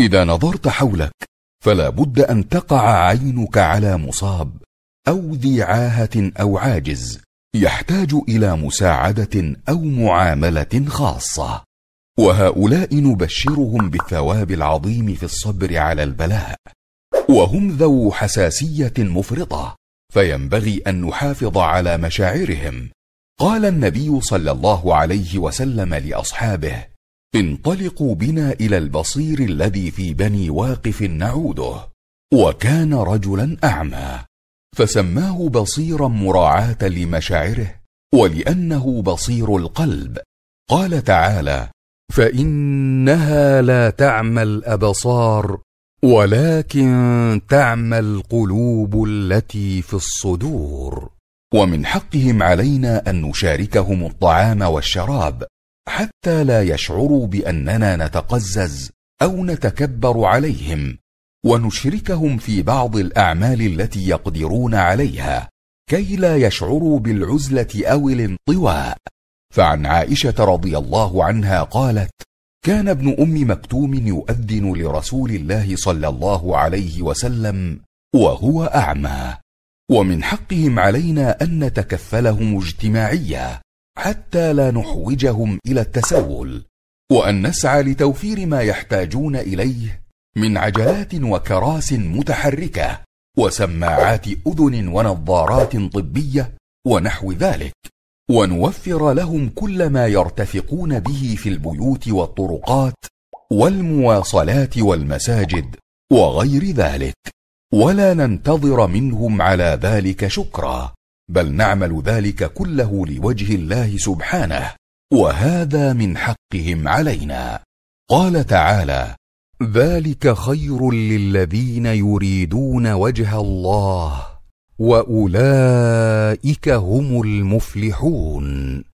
اذا نظرت حولك فلا بد ان تقع عينك على مصاب او ذي عاهه او عاجز يحتاج الى مساعده او معامله خاصه وهؤلاء نبشرهم بالثواب العظيم في الصبر على البلاء وهم ذو حساسيه مفرطه فينبغي ان نحافظ على مشاعرهم قال النبي صلى الله عليه وسلم لاصحابه انطلقوا بنا الى البصير الذي في بني واقف نعوده وكان رجلا اعمى فسماه بصيرا مراعاه لمشاعره ولانه بصير القلب قال تعالى فانها لا تعمى الابصار ولكن تعمى القلوب التي في الصدور ومن حقهم علينا ان نشاركهم الطعام والشراب حتى لا يشعروا باننا نتقزز او نتكبر عليهم ونشركهم في بعض الاعمال التي يقدرون عليها كي لا يشعروا بالعزله او الانطواء فعن عائشه رضي الله عنها قالت كان ابن ام مكتوم يؤذن لرسول الله صلى الله عليه وسلم وهو اعمى ومن حقهم علينا ان نتكفلهم اجتماعيا حتى لا نحوجهم الى التسول وان نسعى لتوفير ما يحتاجون اليه من عجلات وكراس متحركه وسماعات اذن ونظارات طبيه ونحو ذلك ونوفر لهم كل ما يرتفقون به في البيوت والطرقات والمواصلات والمساجد وغير ذلك ولا ننتظر منهم على ذلك شكرا بل نعمل ذلك كله لوجه الله سبحانه وهذا من حقهم علينا قال تعالى ذلك خير للذين يريدون وجه الله واولئك هم المفلحون